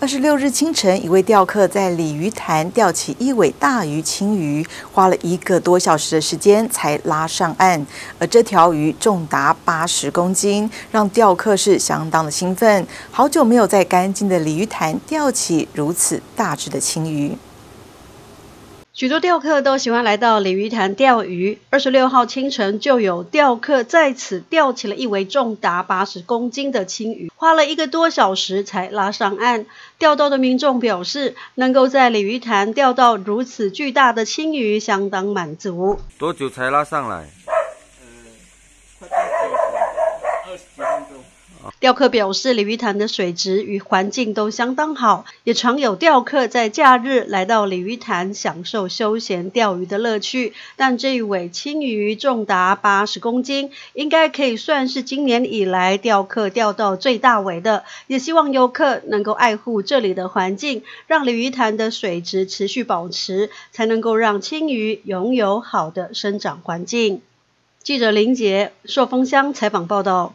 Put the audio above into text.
二十六日清晨，一位钓客在鲤鱼潭钓起一尾大鱼青鱼，花了一个多小时的时间才拉上岸。而这条鱼重达八十公斤，让钓客是相当的兴奋。好久没有在干净的鲤鱼潭钓起如此大只的青鱼。许多钓客都喜欢来到鲤鱼潭钓鱼。二十六号清晨就有钓客在此钓起了一尾重达八十公斤的青鱼，花了一个多小时才拉上岸。钓到的民众表示，能够在鲤鱼潭钓到如此巨大的青鱼，相当满足。多久才拉上来？雕客表示，鲤鱼潭的水质与环境都相当好，也常有钓客在假日来到鲤鱼潭享受休闲钓鱼的乐趣。但这一尾青鱼重达八十公斤，应该可以算是今年以来钓客钓到最大尾的。也希望游客能够爱护这里的环境，让鲤鱼潭的水质持续保持，才能够让青鱼拥有好的生长环境。记者林杰，朔风乡采访报道。